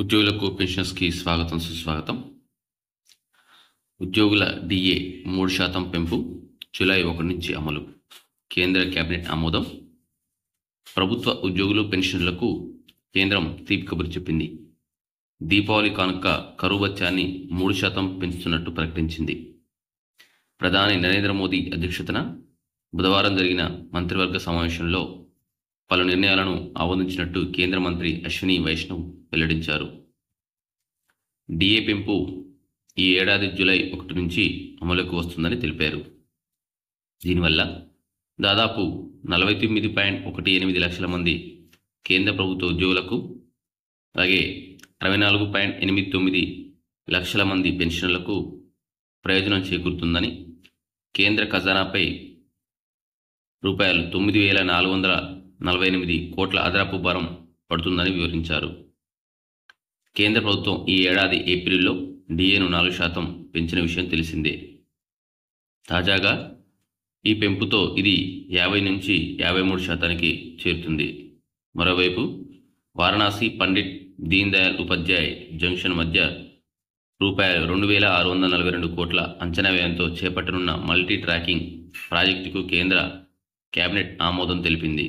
ఉద్యోగులకు పెన్షన్స్కి స్వాగతం సుస్వాగతం ఉద్యోగుల డిఏ మూడు శాతం పెంపు జూలై ఒకటి నుంచి అమలు కేంద్ర కేబినెట్ ఆమోదం ప్రభుత్వ ఉద్యోగులు పెన్షన్లకు కేంద్రం తీపి కబురు చెప్పింది దీపావళి కానుక కరువు వచ్చాన్ని మూడు శాతం పెంచుతున్నట్టు ప్రకటించింది ప్రధాని నరేంద్ర మోదీ అధ్యక్షతన బుధవారం జరిగిన మంత్రివర్గ సమావేశంలో పలు నిర్ణయాలను ఆమోదించినట్టు కేంద్ర మంత్రి అశ్విని వైష్ణవ్ వెల్లడించారు డిఏ పెంపు ఈ ఏడాది జూలై ఒకటి నుంచి అమలుకు వస్తుందని తెలిపారు దీనివల్ల దాదాపు నలభై తొమ్మిది పాయింట్ ఒకటి ఎనిమిది లక్షల మంది కేంద్ర ప్రభుత్వ ఉద్యోగులకు అలాగే అరవై నాలుగు పాయింట్ ఎనిమిది తొమ్మిది లక్షల మంది పెన్షన్లకు ప్రయోజనం చేకూరుతుందని కేంద్ర ఖజానాపై రూపాయలు తొమ్మిది వేల నాలుగు వందల నలభై ఎనిమిది కోట్ల అదనపు భారం పడుతుందని వివరించారు కేంద్ర ప్రభుత్వం ఈ ఏడాది ఏప్రిల్లో డిఏను నాలుగు శాతం పెంచిన విషయం తెలిసిందే తాజాగా ఈ పెంపుతో ఇది యాభై నుంచి యాభై మూడు శాతానికి చేరుతుంది మరోవైపు వారణాసి పండిట్ దీన్ దయాళ్ ఉపాధ్యాయ్ జంక్షన్ మధ్య రూపాయలు రెండు వేల ఆరు వందల నలభై రెండు కోట్ల అంచనా వ్యయంతో చేపట్టనున్న మల్టీ ట్రాకింగ్ ప్రాజెక్టుకు కేంద్ర కేబినెట్ ఆమోదం తెలిపింది